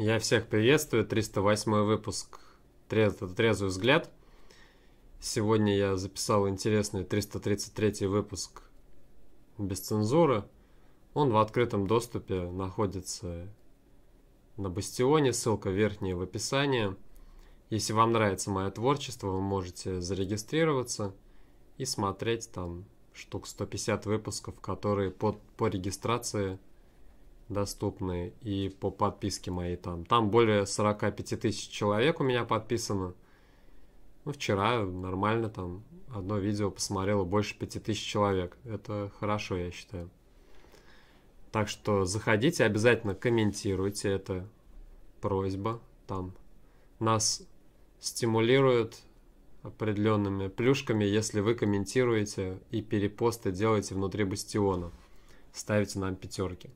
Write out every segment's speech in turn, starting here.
Я всех приветствую, 308 выпуск Трез... «Трезвый взгляд». Сегодня я записал интересный 333 выпуск без цензуры. Он в открытом доступе находится на Бастионе, ссылка верхняя в описании. Если вам нравится мое творчество, вы можете зарегистрироваться и смотреть там штук 150 выпусков, которые под, по регистрации – доступны и по подписке моей там. Там более 45 тысяч человек у меня подписано. Ну, вчера нормально там одно видео посмотрело больше 5000 человек. Это хорошо, я считаю. Так что заходите, обязательно комментируйте, это просьба. Там нас стимулируют определенными плюшками, если вы комментируете и перепосты делаете внутри бастиона. Ставите нам пятерки.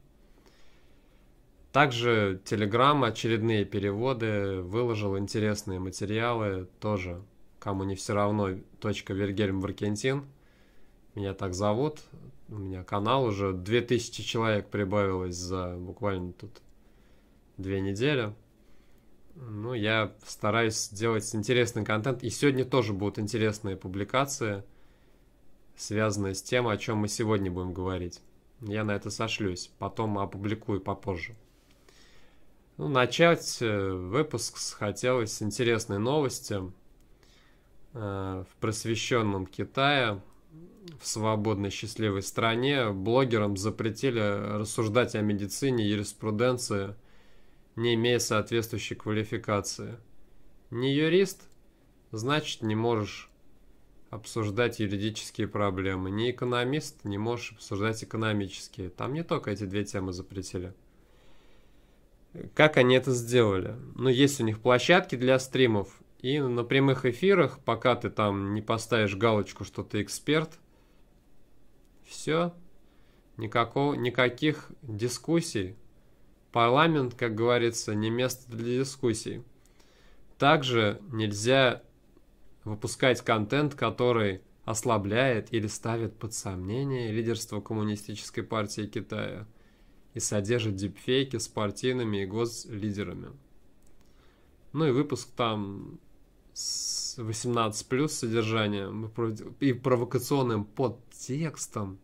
Также Telegram, очередные переводы, выложил интересные материалы, тоже кому не все равно, точка Вильгельм Варкентин. Меня так зовут, у меня канал уже 2000 человек прибавилось за буквально тут две недели. Ну, я стараюсь делать интересный контент. И сегодня тоже будут интересные публикации, связанные с тем, о чем мы сегодня будем говорить. Я на это сошлюсь. Потом опубликую попозже. Ну, начать э, выпуск хотелось с интересной новости. Э, в просвещенном Китае, в свободной счастливой стране, блогерам запретили рассуждать о медицине и юриспруденции, не имея соответствующей квалификации. Не юрист? Значит, не можешь обсуждать юридические проблемы. Не экономист, не можешь обсуждать экономические. Там не только эти две темы запретили. Как они это сделали? Ну, есть у них площадки для стримов, и на прямых эфирах, пока ты там не поставишь галочку, что ты эксперт, все, никакого, никаких дискуссий. Парламент, как говорится, не место для дискуссий. Также нельзя выпускать контент, который ослабляет или ставит под сомнение лидерство Коммунистической партии Китая – и содержит дипфейки с партийными и гозлидерами. Ну и выпуск там с 18 плюс содержанием и провокационным подтекстом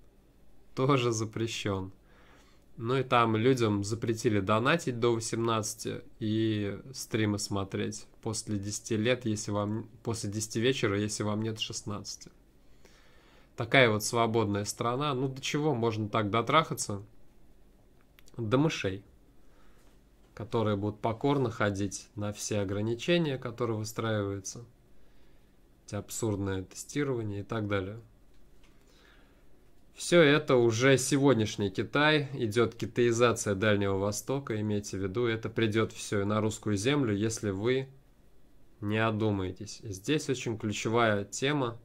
тоже запрещен. Ну и там людям запретили донатить до 18 и стримы смотреть после 10 лет, если вам после 10 вечера, если вам нет 16. Такая вот свободная страна. Ну до чего можно так дотрахаться? до мышей, которые будут покорно ходить на все ограничения, которые выстраиваются, эти абсурдные тестирования и так далее. Все это уже сегодняшний Китай, идет китаизация Дальнего Востока, имейте в виду, это придет все и на русскую землю, если вы не одумаетесь. И здесь очень ключевая тема,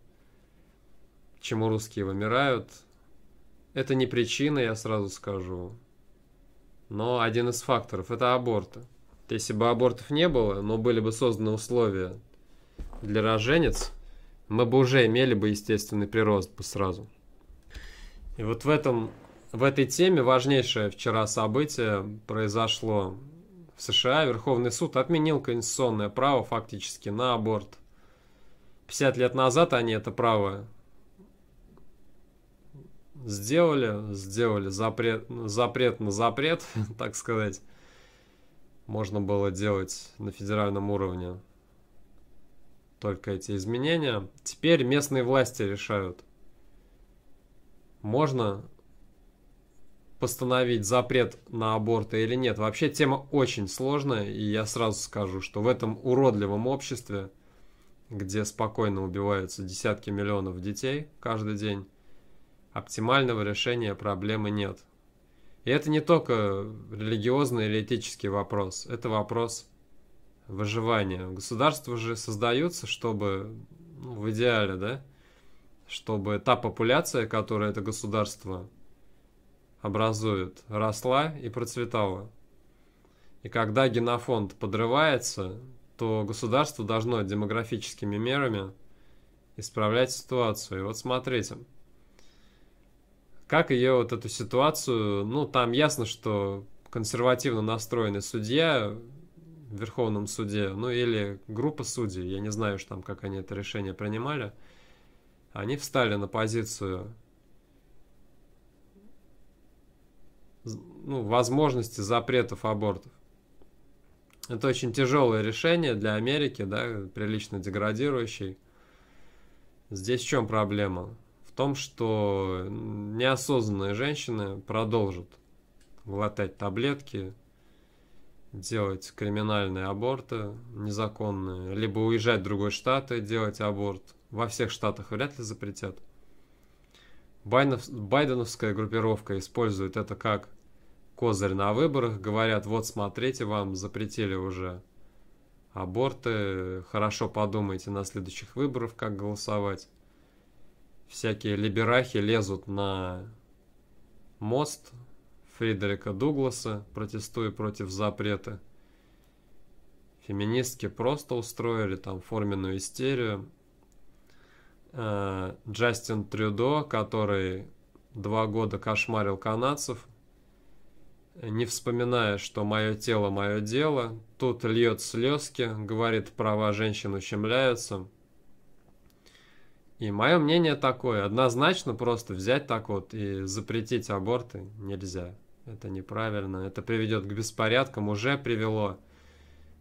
чему русские вымирают. Это не причина, я сразу скажу но один из факторов – это аборты. Если бы абортов не было, но были бы созданы условия для роженец, мы бы уже имели бы естественный прирост бы сразу. И вот в этом, в этой теме важнейшее вчера событие произошло в США. Верховный суд отменил конституционное право фактически на аборт. 50 лет назад они это право сделали, сделали запрет, запрет на запрет, так сказать, можно было делать на федеральном уровне только эти изменения. Теперь местные власти решают, можно постановить запрет на аборты или нет. Вообще тема очень сложная, и я сразу скажу, что в этом уродливом обществе, где спокойно убиваются десятки миллионов детей каждый день, оптимального решения проблемы нет. И это не только религиозный или этический вопрос, это вопрос выживания. Государства же создаются, чтобы, ну, в идеале, да, чтобы та популяция, которая это государство образует, росла и процветала. И когда генофонд подрывается, то государство должно демографическими мерами исправлять ситуацию. И вот смотрите – как ее вот эту ситуацию, ну, там ясно, что консервативно настроенный судья в Верховном суде, ну, или группа судей, я не знаю уж там, как они это решение принимали, они встали на позицию ну, возможности запретов абортов. Это очень тяжелое решение для Америки, да, прилично деградирующий. Здесь в чем проблема? том, что неосознанные женщины продолжат глотать таблетки, делать криминальные аборты незаконные, либо уезжать в другой штат и делать аборт. Во всех штатах вряд ли запретят. Байнов, байденовская группировка использует это как козырь на выборах. Говорят, вот смотрите, вам запретили уже аборты, хорошо подумайте на следующих выборах, как голосовать всякие либерахи лезут на мост Фридерика Дугласа, протестуя против запрета. Феминистки просто устроили там форменную истерию. Э, Джастин Трюдо, который два года кошмарил канадцев, не вспоминая, что мое тело – мое дело, тут льет слезки, говорит, права женщин ущемляются. И мое мнение такое, однозначно просто взять так вот и запретить аборты нельзя. Это неправильно, это приведет к беспорядкам, уже привело.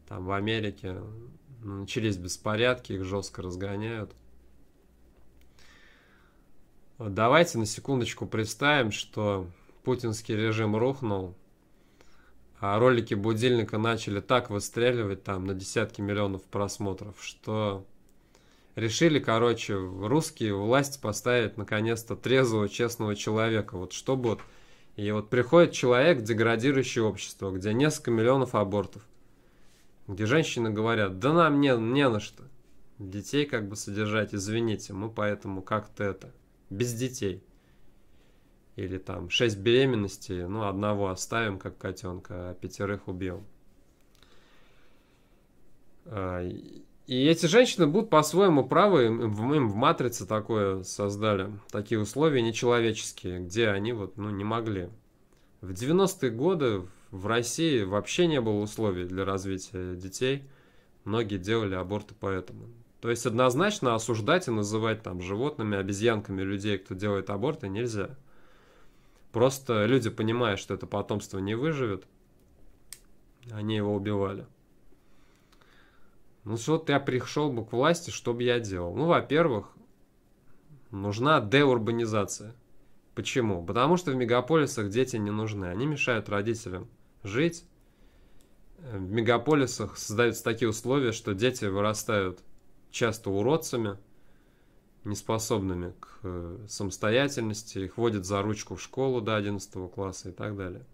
Там в Америке ну, начались беспорядки, их жестко разгоняют. давайте на секундочку представим, что путинский режим рухнул, а ролики будильника начали так выстреливать там на десятки миллионов просмотров, что решили, короче, русские власть поставить наконец-то трезвого, честного человека. Вот что будет. И вот приходит человек, деградирующее общество, где несколько миллионов абортов. Где женщины говорят, да нам не, не на что. Детей как бы содержать, извините, мы поэтому как-то это, без детей. Или там шесть беременностей, ну одного оставим как котенка, а пятерых убьем. А, и эти женщины будут по-своему правы, им, им в матрице такое создали, такие условия нечеловеческие, где они вот, ну, не могли. В 90-е годы в России вообще не было условий для развития детей. Многие делали аборты поэтому. То есть однозначно осуждать и называть там животными, обезьянками людей, кто делает аборты, нельзя. Просто люди, понимая, что это потомство не выживет, они его убивали. Ну что я пришел бы к власти, что бы я делал? Ну, во-первых, нужна деурбанизация. Почему? Потому что в мегаполисах дети не нужны. Они мешают родителям жить. Э, в мегаполисах создаются такие условия, что дети вырастают часто уродцами, неспособными к э, самостоятельности, их водят за ручку в школу до 11 класса и так далее.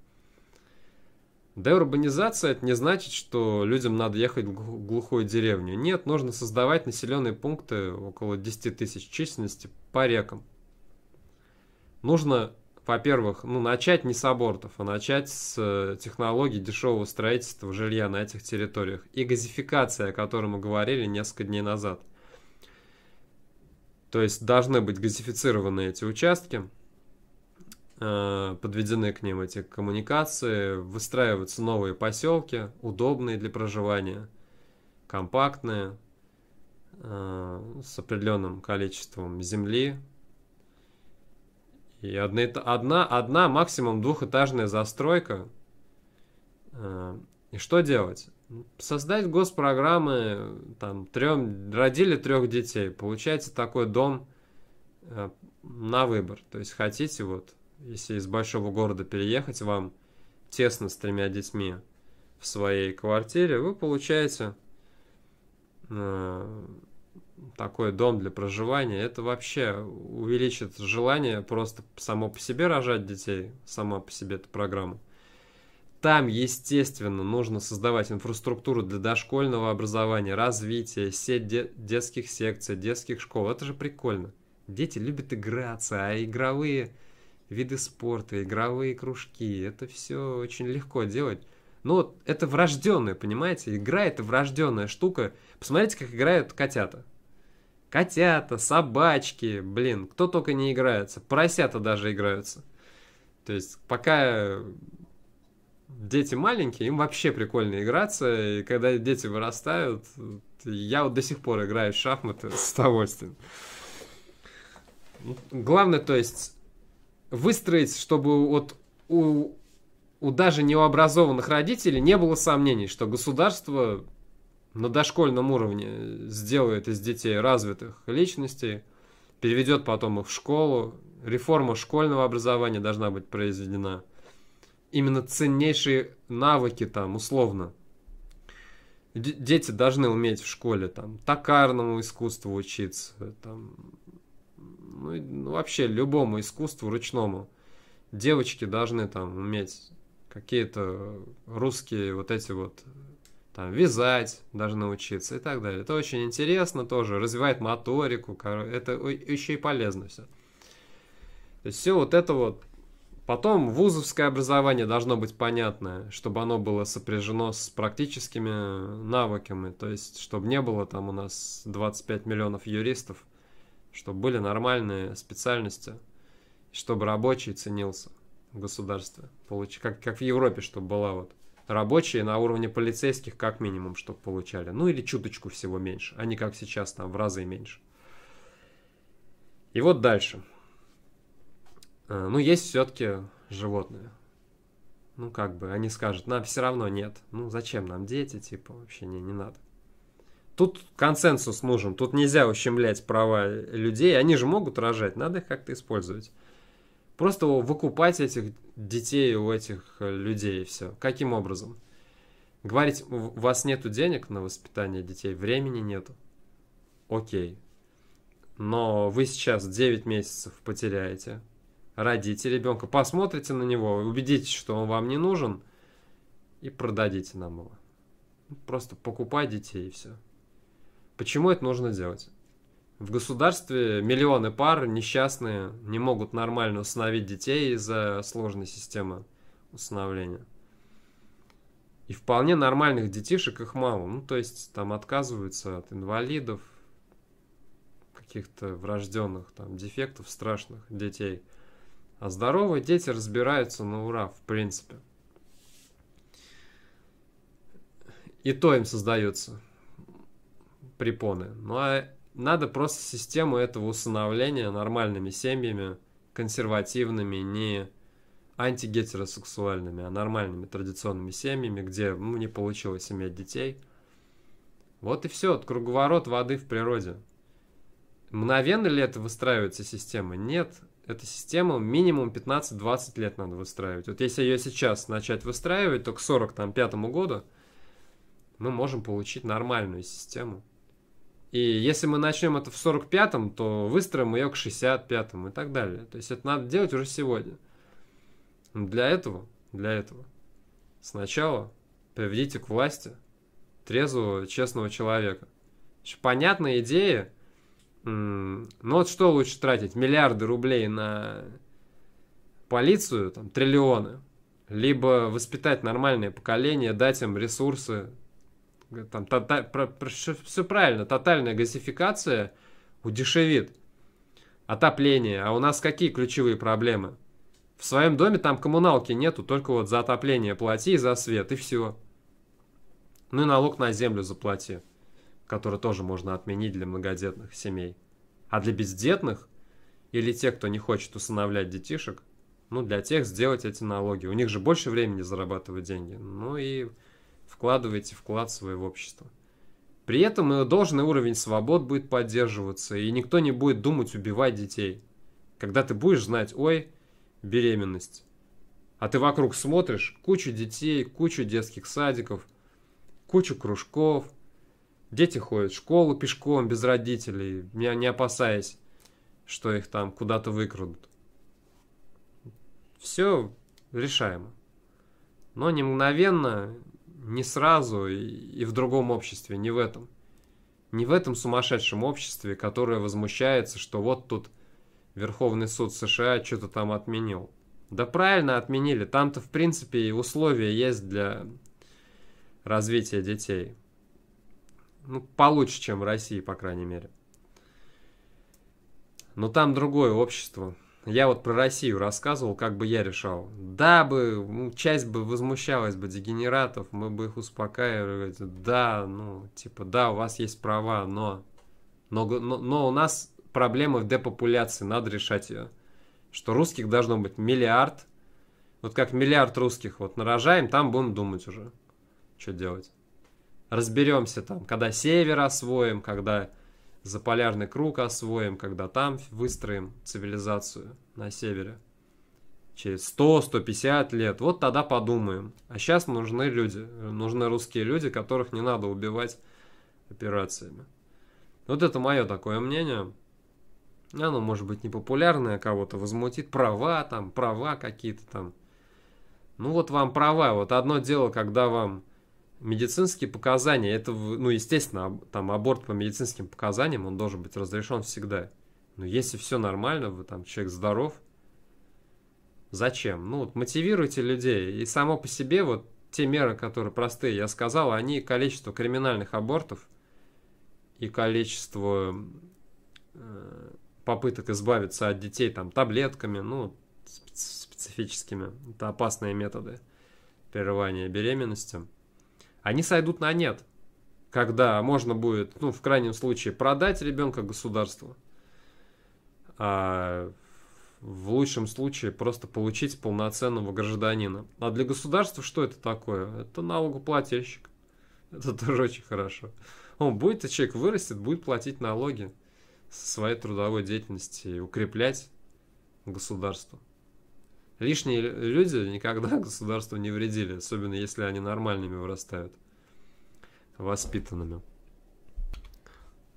Да, урбанизация это не значит, что людям надо ехать в глухую деревню. Нет, нужно создавать населенные пункты около 10 тысяч численности по рекам. Нужно, во-первых, ну, начать не с абортов, а начать с э, технологий дешевого строительства жилья на этих территориях и газификация, о которой мы говорили несколько дней назад. То есть должны быть газифицированы эти участки – Э, подведены к ним эти коммуникации, выстраиваются новые поселки, удобные для проживания, компактные, э, с определенным количеством земли. И одна, одна, одна максимум двухэтажная застройка. Э, и что делать? Создать госпрограммы, там, трем, родили трех детей, получается такой дом на выбор. То есть хотите вот если из большого города переехать вам тесно с тремя детьми в своей квартире, вы получаете э, такой дом для проживания. Это вообще увеличит желание просто само по себе рожать детей, сама по себе эта программа. Там, естественно, нужно создавать инфраструктуру для дошкольного образования, развития, сеть де- детских секций, детских школ. Это же прикольно. Дети любят играться, а игровые виды спорта, игровые кружки. Это все очень легко делать. Но ну это врожденное, понимаете? Игра это врожденная штука. Посмотрите, как играют котята. Котята, собачки, блин, кто только не играется. Поросята даже играются. То есть пока дети маленькие, им вообще прикольно играться. И когда дети вырастают, я вот до сих пор играю в шахматы с удовольствием. Ну, главное, то есть, выстроить, чтобы вот у, у даже необразованных родителей не было сомнений, что государство на дошкольном уровне сделает из детей развитых личностей, переведет потом их в школу. Реформа школьного образования должна быть произведена. Именно ценнейшие навыки там, условно. Д дети должны уметь в школе там токарному искусству учиться, там, ну, вообще любому искусству ручному. Девочки должны там уметь какие-то русские вот эти вот там, вязать даже учиться и так далее. Это очень интересно тоже, развивает моторику, это еще и полезно все. То есть все вот это вот. Потом вузовское образование должно быть понятное, чтобы оно было сопряжено с практическими навыками, то есть чтобы не было там у нас 25 миллионов юристов, чтобы были нормальные специальности, чтобы рабочий ценился в государстве, как, как в Европе, чтобы была вот рабочие на уровне полицейских как минимум, чтобы получали, ну или чуточку всего меньше, а не как сейчас там в разы меньше. И вот дальше. Э, ну, есть все-таки животные. Ну, как бы, они скажут, нам все равно нет. Ну, зачем нам дети, типа, вообще не, не надо. Тут консенсус нужен, тут нельзя ущемлять права людей, они же могут рожать, надо их как-то использовать. Просто выкупать этих детей у этих э, людей и все. Каким образом? Говорить, у вас нету денег на воспитание детей, времени нету. Окей. Но вы сейчас 9 месяцев потеряете, родите ребенка, посмотрите на него, убедитесь, что он вам не нужен, и продадите нам его. Просто покупай детей и все. Почему это нужно делать? В государстве миллионы пар несчастные не могут нормально усыновить детей из-за сложной системы усыновления. И вполне нормальных детишек их мало. Ну, то есть там отказываются от инвалидов, каких-то врожденных там дефектов страшных детей. А здоровые дети разбираются на ура, в принципе. И то им создается препоны. Ну а надо просто систему этого усыновления нормальными семьями, консервативными, не антигетеросексуальными, а нормальными традиционными семьями, где ну, не получилось иметь детей. Вот и все, круговорот воды в природе. Мгновенно ли это выстраивается система? Нет. Эту систему минимум 15-20 лет надо выстраивать. Вот если ее сейчас начать выстраивать, то к 45 году мы можем получить нормальную систему. И если мы начнем это в 45-м, то выстроим ее к 65-му и так далее. То есть это надо делать уже сегодня. Но для этого, для этого сначала приведите к власти трезвого, честного человека. Понятная идея. Но ну вот что лучше тратить? Миллиарды рублей на полицию, там, триллионы. Либо воспитать нормальное поколение, дать им ресурсы, там, та, та, про, про, все правильно, тотальная газификация удешевит отопление. А у нас какие ключевые проблемы? В своем доме там коммуналки нету, только вот за отопление плати и за свет, и все. Ну и налог на землю заплати, который тоже можно отменить для многодетных семей. А для бездетных или тех, кто не хочет усыновлять детишек, ну, для тех сделать эти налоги. У них же больше времени зарабатывать деньги. Ну и вкладываете вклад в свое общество. При этом э, должный уровень свобод будет поддерживаться, и никто не будет думать убивать детей. Когда ты будешь знать, ой, беременность. А ты вокруг смотришь, кучу детей, кучу детских садиков, кучу кружков. Дети ходят в школу пешком, без родителей, не, не опасаясь, что их там куда-то выкрадут. Все решаемо. Но не мгновенно не сразу и, и в другом обществе, не в этом. Не в этом сумасшедшем обществе, которое возмущается, что вот тут Верховный суд США что-то там отменил. Да правильно отменили. Там-то, в принципе, и условия есть для развития детей. Ну, получше, чем в России, по крайней мере. Но там другое общество. Я вот про Россию рассказывал, как бы я решал. Да, бы часть бы возмущалась бы дегенератов, мы бы их успокаивали. Да, ну, типа, да, у вас есть права, но... Но, но, но у нас проблемы в депопуляции, надо решать ее. Что русских должно быть миллиард. Вот как миллиард русских вот нарожаем, там будем думать уже, что делать. Разберемся там, когда север освоим, когда заполярный круг освоим, когда там выстроим цивилизацию на севере. Через 100-150 лет. Вот тогда подумаем. А сейчас нужны люди, нужны русские люди, которых не надо убивать операциями. Вот это мое такое мнение. Оно может быть непопулярное, кого-то возмутит. Права там, права какие-то там. Ну вот вам права. Вот одно дело, когда вам медицинские показания, это, ну, естественно, там аборт по медицинским показаниям, он должен быть разрешен всегда. Но если все нормально, вы там человек здоров, зачем? Ну, вот мотивируйте людей. И само по себе вот те меры, которые простые, я сказал, они количество криминальных абортов и количество э, попыток избавиться от детей там таблетками, ну, специфическими, это опасные методы прерывания беременности – они сойдут на нет, когда можно будет, ну, в крайнем случае, продать ребенка государству, а в лучшем случае просто получить полноценного гражданина. А для государства что это такое? Это налогоплательщик. Это тоже очень хорошо. Он будет, человек вырастет, будет платить налоги со своей трудовой деятельности и укреплять государство. Лишние люди никогда государству не вредили, особенно если они нормальными вырастают, воспитанными.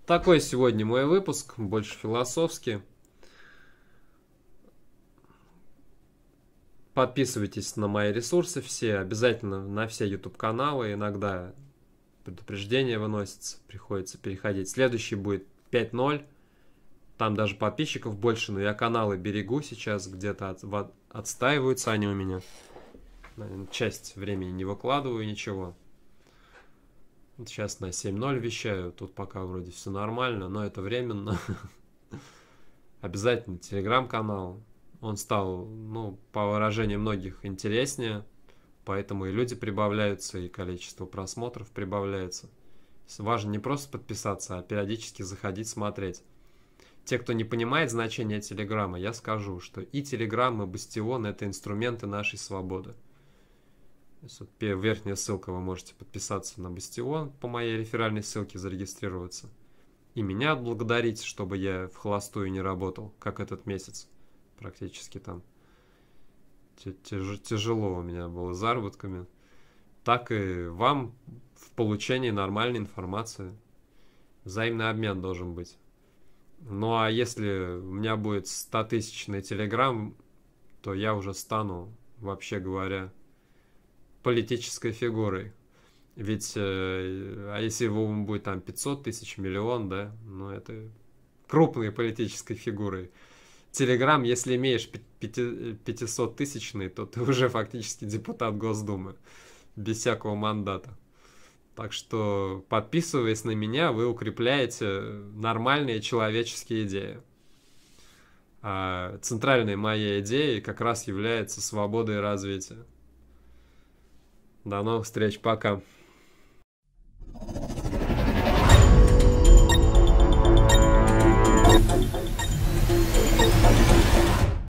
Такой сегодня мой выпуск, больше философский. Подписывайтесь на мои ресурсы все, обязательно на все YouTube-каналы, иногда предупреждение выносится, приходится переходить. Следующий будет 5.0. Там даже подписчиков больше, но я каналы берегу сейчас, где-то от, от, отстаиваются они у меня. Часть времени не выкладываю ничего. Сейчас на 7.0 вещаю, тут пока вроде все нормально, но это временно. Обязательно телеграм-канал. Он стал, ну, по выражению многих, интереснее. Поэтому и люди прибавляются, и количество просмотров прибавляется. Важно не просто подписаться, а периодически заходить смотреть те, кто не понимает значение Телеграма, я скажу, что и Телеграм, и Бастион — это инструменты нашей свободы. Вот верхняя ссылка, вы можете подписаться на Бастион по моей реферальной ссылке, зарегистрироваться. И меня отблагодарить, чтобы я в холостую не работал, как этот месяц практически там. тяжело у меня было заработками. Так и вам в получении нормальной информации. Взаимный обмен должен быть. Ну а если у меня будет 100-тысячный телеграм, то я уже стану, вообще говоря, политической фигурой. Ведь, э, а если его будет там 500 тысяч, миллион, да, ну это крупной политической фигурой. Телеграм, если имеешь 500 тысячный, то ты уже фактически депутат Госдумы, без всякого мандата. Так что, подписываясь на меня, вы укрепляете нормальные человеческие идеи. А центральной моей идеей как раз является свобода и развитие. До новых встреч, пока.